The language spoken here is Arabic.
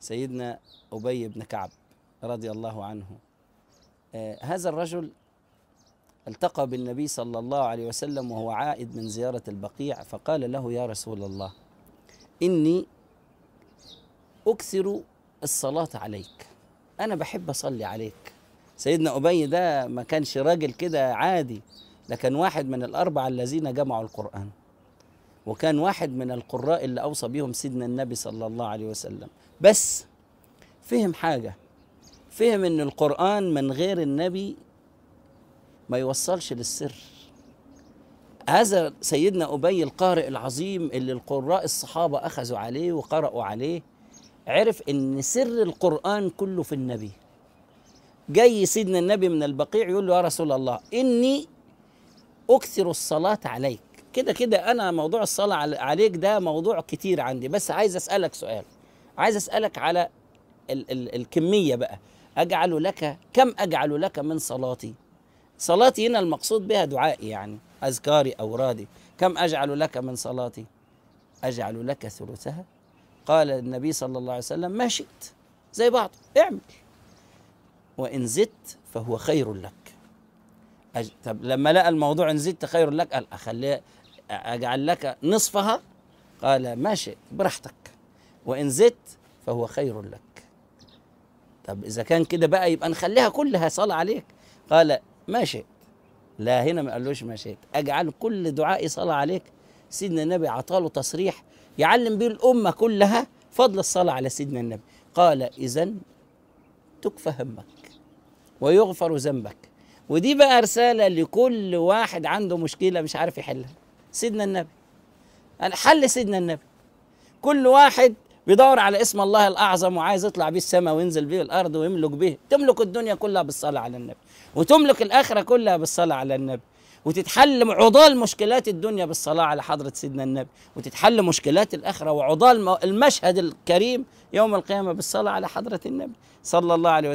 سيدنا أبي بن كعب رضي الله عنه آه، هذا الرجل التقى بالنبي صلى الله عليه وسلم وهو عائد من زيارة البقيع فقال له يا رسول الله إني أكثر الصلاة عليك أنا بحب أصلي عليك سيدنا أبي ده ما كانش راجل كده عادي لكن واحد من الأربعة الذين جمعوا القرآن وكان واحد من القراء اللي أوصى بيهم سيدنا النبي صلى الله عليه وسلم بس فهم حاجة فهم إن القرآن من غير النبي ما يوصلش للسر هذا سيدنا أبي القارئ العظيم اللي القراء الصحابة أخذوا عليه وقرأوا عليه عرف إن سر القرآن كله في النبي جاي سيدنا النبي من البقيع يقول له يا رسول الله إني أكثر الصلاة عليك كده كده انا موضوع الصلاه عليك ده موضوع كتير عندي بس عايز اسالك سؤال عايز اسالك على ال ال الكميه بقى اجعل لك كم اجعل لك من صلاتي صلاتي هنا المقصود بها دعائي يعني اذكاري اورادي كم اجعل لك من صلاتي اجعل لك ثلثها قال النبي صلى الله عليه وسلم ما شئت زي بعض اعمل وان زدت فهو خير لك أج... طب لما لقى الموضوع ان زدت خير لك قال اخليها أجعل لك نصفها قال ماشي براحتك وإن زدت فهو خير لك طب إذا كان كده بقى يبقى نخليها كلها صلاة عليك قال ما شئت لا هنا ما قالوش ما شئت أجعل كل دعائي صلاة عليك سيدنا النبي عطاله تصريح يعلم به الأمة كلها فضل الصلاة على سيدنا النبي قال إذا تكفى همك ويغفر ذنبك ودي بقى رسالة لكل واحد عنده مشكلة مش عارف يحلها سيدنا النبي الحل يعني سيدنا النبي كل واحد بيدور على اسم الله الاعظم وعايز يطلع بيه السماء وينزل بيه الارض ويملك بيه تملك الدنيا كلها بالصلاه على النبي وتملك الاخره كلها بالصلاه على النبي وتتحل عضال مشكلات الدنيا بالصلاه على حضره سيدنا النبي وتتحل مشكلات الاخره وعضال المشهد الكريم يوم القيامه بالصلاه على حضره النبي صلى الله عليه وسلم